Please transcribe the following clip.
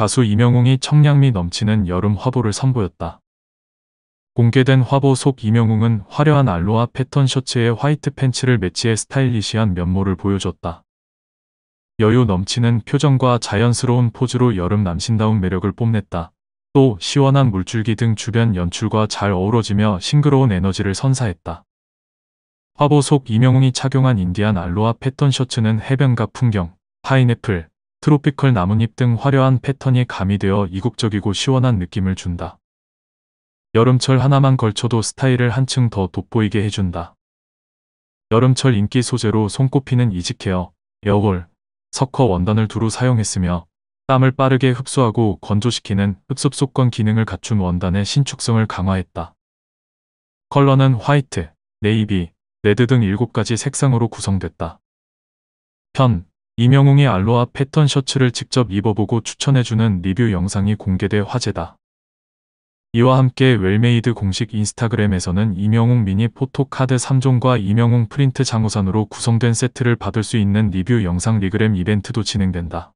가수 이명웅이 청량미 넘치는 여름 화보를 선보였다. 공개된 화보 속이명웅은 화려한 알로하 패턴 셔츠에 화이트 팬츠를 매치해 스타일리시한 면모를 보여줬다. 여유 넘치는 표정과 자연스러운 포즈로 여름 남신다운 매력을 뽐냈다. 또 시원한 물줄기 등 주변 연출과 잘 어우러지며 싱그러운 에너지를 선사했다. 화보 속이명웅이 착용한 인디안 알로하 패턴 셔츠는 해변과 풍경, 파인애플, 트로피컬 나뭇잎 등 화려한 패턴이 가미되어 이국적이고 시원한 느낌을 준다. 여름철 하나만 걸쳐도 스타일을 한층 더 돋보이게 해준다. 여름철 인기 소재로 손꼽히는 이지케어, 여골, 석허 원단을 두루 사용했으며 땀을 빠르게 흡수하고 건조시키는 흡습 속건 기능을 갖춘 원단의 신축성을 강화했다. 컬러는 화이트, 네이비, 레드 등 7가지 색상으로 구성됐다. 편, 이명웅의 알로아 패턴 셔츠를 직접 입어보고 추천해주는 리뷰 영상이 공개돼 화제다. 이와 함께 웰메이드 공식 인스타그램에서는 이명웅 미니 포토카드 3종과 이명웅 프린트 장우산으로 구성된 세트를 받을 수 있는 리뷰 영상 리그램 이벤트도 진행된다.